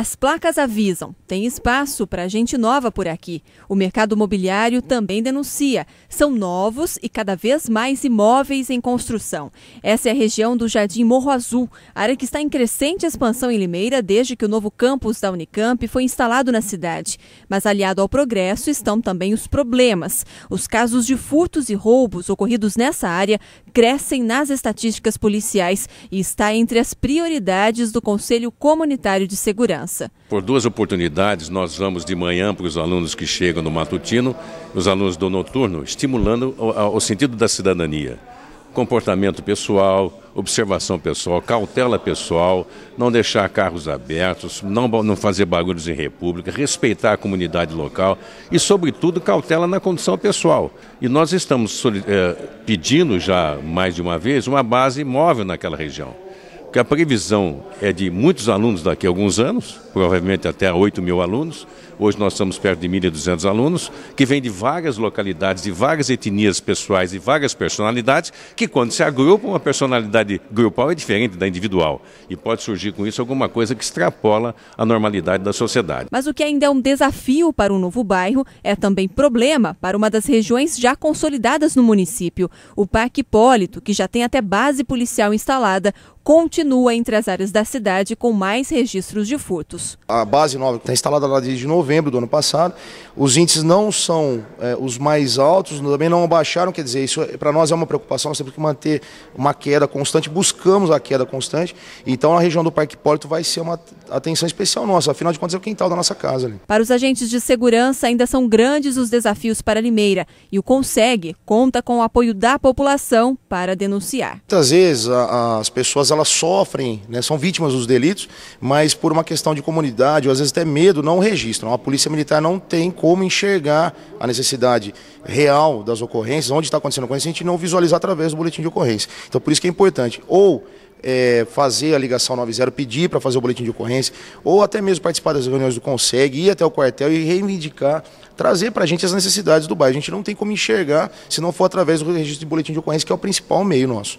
As placas avisam: tem espaço para gente nova por aqui. O mercado imobiliário também denuncia: são novos e cada vez mais imóveis em construção. Essa é a região do Jardim Morro Azul, área que está em crescente expansão em Limeira desde que o novo campus da Unicamp foi instalado na cidade. Mas aliado ao progresso estão também os problemas. Os casos de furtos e roubos ocorridos nessa área crescem nas estatísticas policiais e está entre as prioridades do Conselho Comunitário de Segurança criança. Por duas oportunidades, nós vamos de manhã para os alunos que chegam no matutino, os alunos do noturno, estimulando o, o sentido da cidadania comportamento pessoal, observação pessoal, cautela pessoal, não deixar carros abertos, não, não fazer barulhos em república, respeitar a comunidade local e, sobretudo, cautela na condição pessoal. E nós estamos é, pedindo já mais de uma vez uma base móvel naquela região. Porque a previsão é de muitos alunos daqui a alguns anos provavelmente até 8 mil alunos. Hoje nós estamos perto de 1.200 alunos, que vêm de várias localidades, de várias etnias pessoais e várias personalidades, que quando se agrupam, uma personalidade grupal é diferente da individual. E pode surgir com isso alguma coisa que extrapola a normalidade da sociedade. Mas o que ainda é um desafio para um novo bairro é também problema para uma das regiões já consolidadas no município. O Parque Hipólito, que já tem até base policial instalada, continua entre as áreas da cidade com mais registros de furtos isso? A base nova está instalada lá desde novembro do ano passado. Os índices não são é, os mais altos, também não baixaram, quer dizer, isso é, para nós é uma preocupação, nós temos que manter uma queda constante, buscamos a queda constante. Então a região do Parque Hipólito vai ser uma atenção especial nossa, afinal de contas é o quintal da nossa casa. Ali. Para os agentes de segurança, ainda são grandes os desafios para Limeira e o Consegue conta com o apoio da população para denunciar. Muitas vezes a, as pessoas elas sofrem, né, são vítimas dos delitos, mas por uma questão de comunidade, ou às vezes até medo, não registram. A polícia militar não tem como enxergar a necessidade real das ocorrências, onde está acontecendo a ocorrência, a gente não visualizar através do boletim de ocorrência. Então, por isso que é importante. Ou é, fazer a ligação 90, pedir para fazer o boletim de ocorrência, ou até mesmo participar das reuniões do Consegue, ir até o quartel e reivindicar, trazer para a gente as necessidades do bairro. A gente não tem como enxergar se não for através do registro de boletim de ocorrência, que é o principal meio nosso.